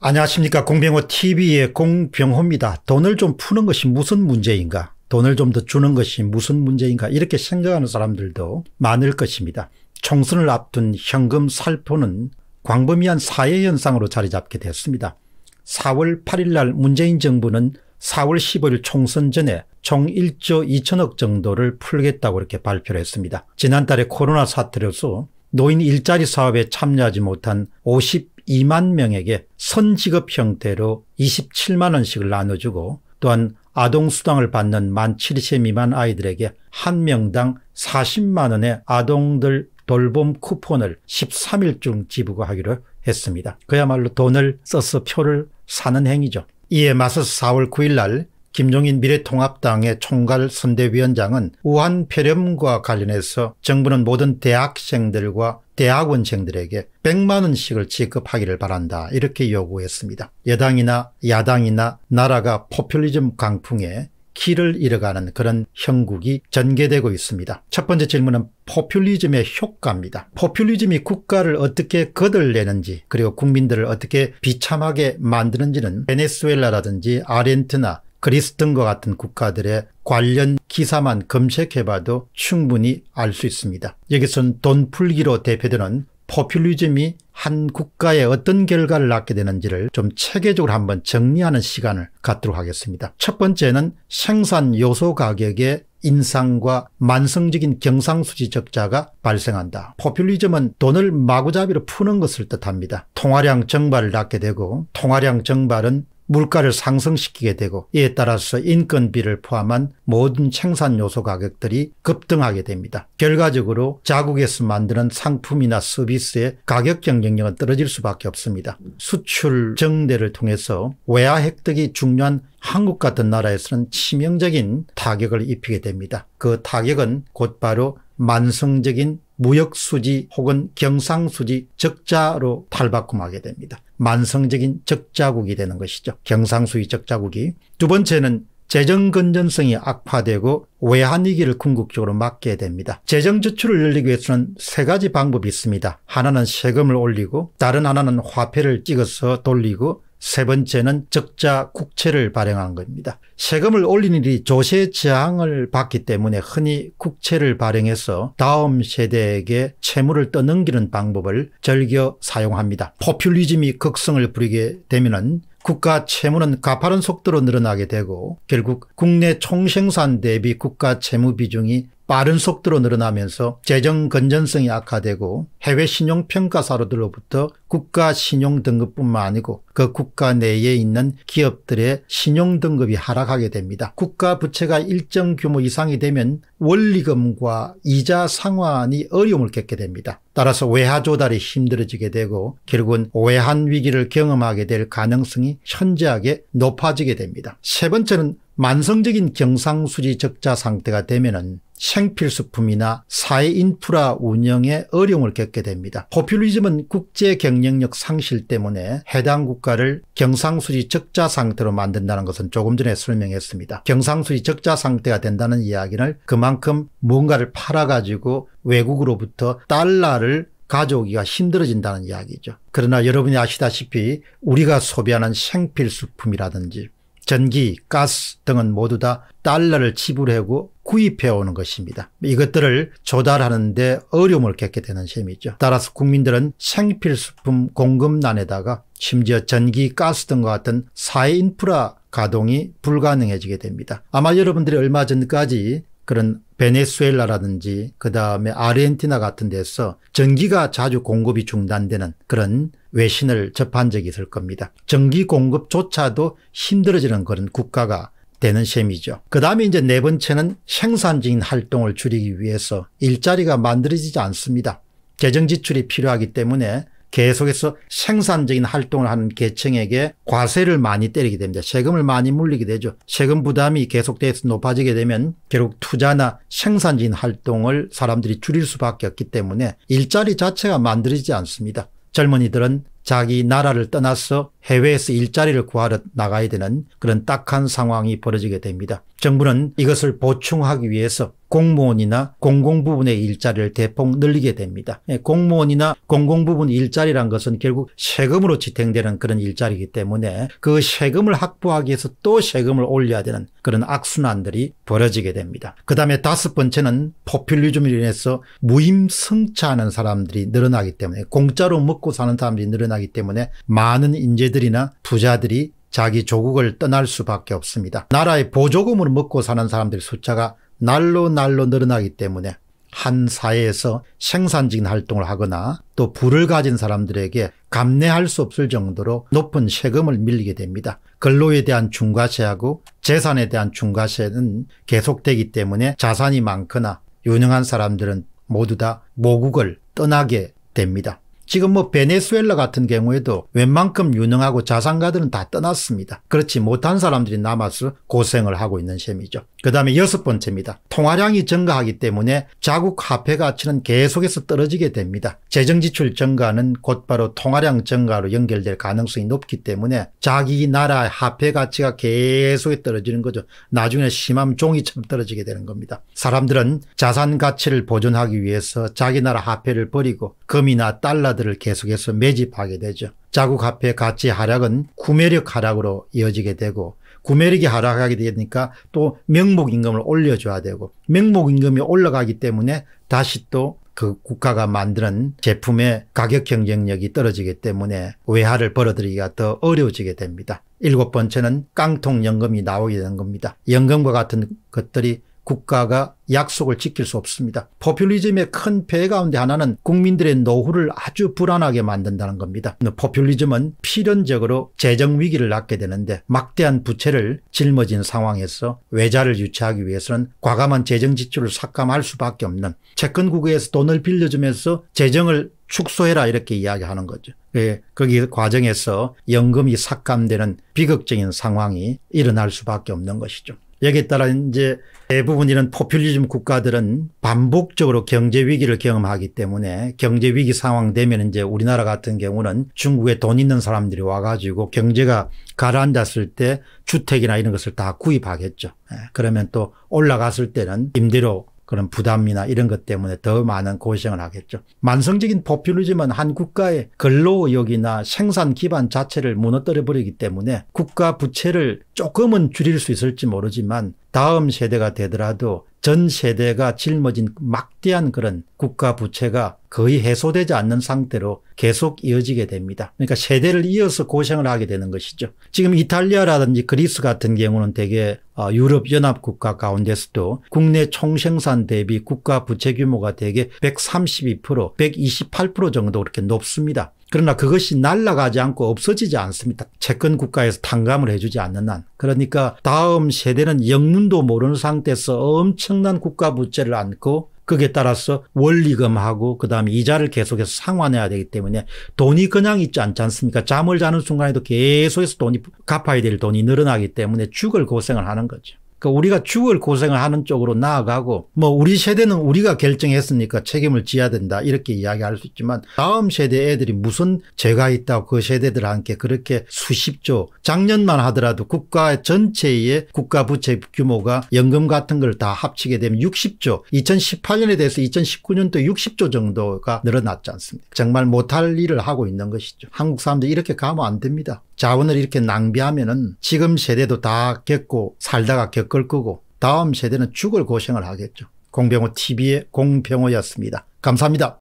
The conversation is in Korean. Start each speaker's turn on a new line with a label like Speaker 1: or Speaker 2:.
Speaker 1: 안녕하십니까 공병호 TV의 공병호입니다. 돈을 좀 푸는 것이 무슨 문제인가 돈을 좀 더 주는 것이 무슨 문제인가 이렇게 생각하는 사람들도 많을 것입니다. 총선을 앞둔 현금 살포는 광범위한 사회현상으로 자리잡게 되었습니다. 4월 8일 날 문재인 정부는 4월 15일 총선 전에 총 1조 2천억 정도를 풀겠다고 이렇게 발표를 했습니다. 지난달에 코로나 사태로서 노인 일자리 사업에 참여하지 못한 50 2만 명에게 선지급 형태로 27만 원씩을 나눠주고 또한 아동수당을 받는 만 7세 0 미만 아이들에게 한 명당 40만 원의 아동들 돌봄 쿠폰을 13일중 지불하기로 했습니다. 그야말로 돈을 써서 표를 사는 행위죠. 이에 맞서서 4월 9일 날 김종인 미래통합당의 총괄 선대위원장은 우한 폐렴과 관련해서 정부는 모든 대학생들과 대학원생들에게 100만 원씩을 지급하기를 바란다 이렇게 요구했습니다. 여당이나 야당이나 나라가 포퓰리즘 강풍에 길을 잃어가는 그런 형국이 전개되고 있습니다. 첫 번째 질문은 포퓰리즘의 효과입니다. 포퓰리즘이 국가를 어떻게 거들내는지 그리고 국민들을 어떻게 비참하게 만드는지는 베네수엘라라든지 아르헨티나 그리스등과 같은 국가들의 관련 기사만 검색해봐도 충분히 알 수 있습니다. 여기선 돈풀기로 대표되는 포퓰리즘이 한국가에 어떤 결과를 낳게 되는지를 좀 체계적으로 한번 정리하는 시간을 갖도록 하겠습니다. 첫 번째는 생산 요소 가격의 인상과 만성적인 경상수지 적자가 발생한다. 포퓰리즘은 돈을 마구잡이로 푸는 것을 뜻합니다. 통화량 증발을 낳게 되고 통화량 증발은 물가를 상승시키게 되고 이에 따라서 인건비를 포함한 모든 생산 요소 가격들이 급등하게 됩니다. 결과적으로 자국에서 만드는 상품이나 서비스의 가격 경쟁력은 떨어질 수밖에 없습니다. 수출 정대를 통해서 외화 획득이 중요한 한국 같은 나라에서는 치명적인 타격을 입히게 됩니다. 그 타격은 곧바로 만성적인 무역수지 혹은 경상수지 적자로 탈바꿈하게 됩니다. 만성적인 적자국이 되는 것이죠. 경상수지 적자국이. 두 번째는 재정건전성이 악화되고 외환위기를 궁극적으로 맞게 됩니다. 재정저출을 늘리기 위해서는 세 가지 방법이 있습니다. 하나는 세금을 올리고 다른 하나는 화폐를 찍어서 돌리고 세 번째는 적자 국채를 발행한 겁니다. 세금을 올린 일이 조세 지향을 받기 때문에 흔히 국채를 발행해서 다음 세대에게 채무를 떠넘기는 방법을 즐겨 사용합니다. 포퓰리즘이 극성을 부리게 되면 국가 채무는 가파른 속도로 늘어나게 되고 결국 국내 총생산 대비 국가 채무 비중이 빠른 속도로 늘어나면서 재정 건전성이 악화되고 해외 신용평가사로들로부터 국가 신용등급뿐만 아니고 그 국가 내에 있는 기업들의 신용등급이 하락하게 됩니다. 국가 부채가 일정 규모 이상이 되면 원리금과 이자 상환이 어려움을 겪게 됩니다. 따라서 외화 조달이 힘들어지게 되고 결국은 외환 위기를 경험하게 될 가능성이 현저하게 높아지게 됩니다. 세 번째는 만성적인 경상수지 적자 상태가 되면은 생필수품이나 사회 인프라 운영에 어려움을 겪게 됩니다. 포퓰리즘은 국제 경쟁력 상실 때문에 해당 국가를 경상수지 적자 상태로 만든다는 것은 조금 전에 설명했습니다. 경상수지 적자 상태가 된다는 이야기는 그만큼 뭔가를 팔아가지고 외국으로부터 달러를 가져오기가 힘들어진다는 이야기죠. 그러나 여러분이 아시다시피 우리가 소비하는 생필수품이라든지 전기, 가스 등은 모두 다 달러를 지불하고 구입해 오는 것입니다. 이것들을 조달하는 데 어려움을 겪게 되는 셈이죠. 따라서 국민들은 생필수품 공급난에다가 심지어 전기, 가스 등과 같은 사회 인프라 가동이 불가능해지게 됩니다. 아마 여러분들이 얼마 전까지 그런 베네수엘라라든지 그다음에 아르헨티나 같은 데서 전기가 자주 공급이 중단되는 그런 외신을 접한 적이 있을 겁니다. 전기 공급조차도 힘들어지는 그런 국가가 되는 셈이죠. 그 다음에 이제 네 번째는 생산적인 활동을 줄이기 위해서 일자리가 만들어지지 않습니다. 재정 지출이 필요하기 때문에 계속해서 생산적인 활동을 하는 계층에게 과세를 많이 때리게 됩니다. 세금을 많이 물리게 되죠. 세금 부담이 계속돼서 높아지게 되면 결국 투자나 생산적인 활동을 사람들이 줄일 수밖에 없기 때문에 일자리 자체가 만들어지지 않습니다. 젊은이들은 자기 나라를 떠나서 해외에서 일자리를 구하러 나가야 되는 그런 딱한 상황이 벌어지게 됩니다. 정부는 이것을 보충하기 위해서 공무원이나 공공부분의 일자리를 대폭 늘리게 됩니다. 예, 공무원이나 공공부분 일자리란 것은 결국 세금으로 지탱되는 그런 일자리이기 때문에 그 세금을 확보하기 위해서 또 세금을 올려야 되는 그런 악순환들이 벌어지게 됩니다. 그 다음에 다섯 번째는 포퓰리즘으로 인해서 무임승차하는 사람들이 늘어나기 때문에 공짜로 먹고 사는 사람들이 늘어나기 나타나기 때문에 많은 인재들이나 부자들이 자기 조국을 떠날 수밖에 없습니다. 나라의 보조금으로 먹고 사는 사람들 숫자가 날로 날로 늘어나기 때문에 한 사회에서 생산적인 활동을 하거나 또 부를 가진 사람들에게 감내할 수 없을 정도로 높은 세금을 밀리게 됩니다. 근로에 대한 중과세하고 재산에 대한 중과세는 계속되기 때문에 자산이 많거나 유능한 사람들은 모두 다 모국을 떠나게 됩니다. 지금 뭐 베네수엘라 같은 경우에도 웬만큼 유능하고 자산가들은 다 떠났습니다. 그렇지 못한 사람들이 남아서 고생을 하고 있는 셈이죠. 그 다음에 여섯 번째입니다. 통화량이 증가하기 때문에 자국 화폐 가치는 계속해서 떨어지게 됩니다. 재정지출 증가는 곧바로 통화량 증가로 연결될 가능성이 높기 때문에 자기 나라의 화폐 가치가 계속 떨어지는 거죠. 나중에 심한 종이처럼 떨어지게 되는 겁니다. 사람들은 자산 가치를 보존하기 위해서 자기 나라 화폐를 버리고 금이나 달러 투자자들을 계속해서 매집하게 되죠. 자국 화폐 가치 하락은 구매력 하락으로 이어지게 되고 구매력이 하락하게 되니까 또 명목임금을 올려줘야 되고 명목임금이 올라가기 때문에 다시 또 그 국가가 만드는 제품의 가격 경쟁력이 떨어지기 때문에 외화를 벌어들이기가 더 어려워지게 됩니다. 일곱 번째는 깡통연금이 나오게 되는 겁니다. 연금과 같은 것들이 국가가 약속을 지킬 수 없습니다. 포퓰리즘의 큰 폐해 가운데 하나는 국민들의 노후를 아주 불안하게 만든다는 겁니다. 포퓰리즘은 필연적으로 재정 위기를 낳게 되는데 막대한 부채를 짊어진 상황에서 외자를 유치하기 위해서는 과감한 재정 지출을 삭감할 수밖에 없는 채권국에서 돈을 빌려주면서 재정을 축소해라 이렇게 이야기하는 거죠. 예, 거기 과정에서 연금이 삭감되는 비극적인 상황이 일어날 수밖에 없는 것이죠. 여기에 따라 이제 대부분 이런 포퓰리즘 국가들은 반복적으로 경제 위기를 경험하기 때문에 경제 위기 상황 되면 이제 우리나라 같은 경우는 중국에 돈 있는 사람들이 와가지고 경제가 가라앉았을 때 주택이나 이런 것을 다 구입하겠죠. 예, 그러면 또 올라갔을 때는 임대료 그런 부담이나 이런 것 때문에 더 많은 고생을 하겠죠. 만성적인 포퓰리즘은 한 국가의 근로의욕이나 생산 기반 자체를 무너뜨려 버리기 때문에 국가 부채를 조금은 줄일 수 있을지 모르지만 다음 세대가 되더라도 전 세대가 짊어진 막대한 그런 국가 부채가 거의 해소되지 않는 상태로 계속 이어지게 됩니다. 그러니까 세대를 이어서 고생을 하게 되는 것이죠. 지금 이탈리아라든지 그리스 같은 경우는 대개 어, 유럽 연합 국가 가운데서도 국내 총생산 대비 국가 부채 규모가 대개 132% 128% 정도 그렇게 높습니다. 그러나 그것이 날라가지 않고 없어지지 않습니다. 채권 국가에서 탕감을 해주지 않는 한. 그러니까 다음 세대는 영문도 모르는 상태에서 엄청난 국가 부채를 안고 그에 따라서 원리금하고 그다음에 이자를 계속해서 상환해야 되기 때문에 돈이 그냥 있지 않지 않습니까? 잠을 자는 순간에도 계속해서 돈이 갚아야 될 돈이 늘어나기 때문에 죽을 고생을 하는 거죠. 그러니까 우리가 죽을 고생을 하는 쪽으로 나아가고 뭐 우리 세대는 우리가 결정했으니까 책임을 져야 된다 이렇게 이야기할 수 있지만 다음 세대 애들이 무슨 죄가 있다고 그 세대들한테 그렇게 수십조 작년만 하더라도 국가 전체의 국가 부채 규모가 연금 같은 걸 다 합치게 되면 60조 2018년에 대해서 2019년도 60조 정도가 늘어났지 않습니까 정말 못할 일을 하고 있는 것이죠 한국 사람들 이렇게 가면 안 됩니다 자원을 이렇게 낭비하면은 지금 세대도 다 겪고 살다가 겪을 거고 다음 세대는 죽을 고생을 하겠죠. 공병호 TV의 공병호였습니다. 감사합니다.